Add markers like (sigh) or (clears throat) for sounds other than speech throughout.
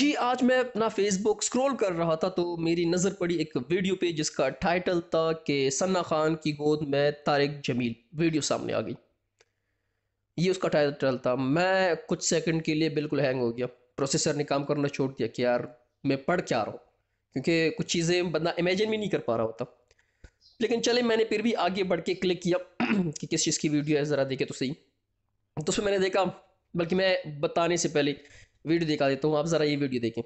जी आज मैं अपना फेसबुक स्क्रॉल कर रहा था तो मेरी नज़र पड़ी एक वीडियो पे जिसका टाइटल था कि सन्ना खान की गोद में तारिक जमील वीडियो सामने आ गई ये उसका टाइटल था मैं कुछ सेकंड के लिए बिल्कुल हैंग हो गया प्रोसेसर ने काम करना छोड़ दिया कि यार मैं पढ़ क्या रहा हूँ क्योंकि कुछ चीज़ें बंदा इमेजिन भी नहीं कर पा रहा होता लेकिन चले मैंने फिर भी आगे बढ़ के क्लिक किया (clears throat) कि किस चीज़ की वीडियो है ज़रा देखे तो सही तो उसमें मैंने देखा बल्कि मैं बताने से पहले वीडियो दिखा देता हूँ आप ज़रा ये वीडियो देखें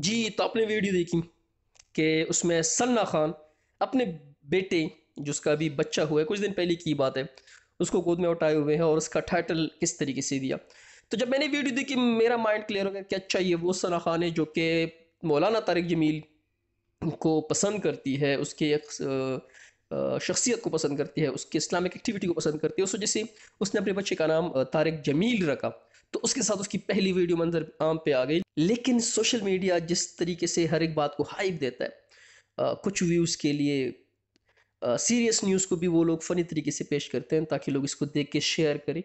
जी तो आपने वीडियो देखी कि उसमें सन्ना खान अपने बेटे जिसका अभी बच्चा हुआ है कुछ दिन पहले की बात है उसको गोद में उठाए हुए हैं और उसका टाइटल किस तरीके से दिया तो जब मैंने वीडियो देखी मेरा माइंड क्लियर हो गया कि अच्छा ये वो सना खान है जो कि मौलाना तारिक जमील को पसंद करती है उसके एक शख्सियत को पसंद करती है उसकी इस्लामिक एक्टिविटी को पसंद करती है उस वजह से उसने अपने बच्चे का नाम तारिक जमील रखा तो उसके साथ उसकी पहली वीडियो मंजर आम पे आ गई लेकिन सोशल मीडिया जिस तरीके से हर एक बात को हाइप देता है कुछ व्यूज़ के लिए सीरियस न्यूज़ को भी वो लोग फ़नी तरीके से पेश करते हैं ताकि लोग इसको देख के शेयर करें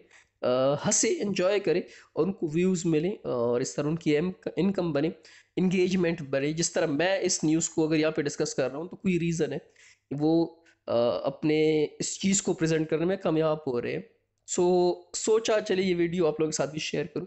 हंसे इन्जॉय करें और उनको व्यूज़ मिलें और इस तरह उनकी इनकम बने इंगेजमेंट बने जिस तरह मैं इस न्यूज़ को अगर यहाँ पे डिस्कस कर रहा हूँ तो कोई रीज़न है वो अपने इस चीज़ को प्रेजेंट करने में कामयाब हो रहे हैं सो so, सोचा चले ये वीडियो आप लोगों के साथ भी शेयर करूँ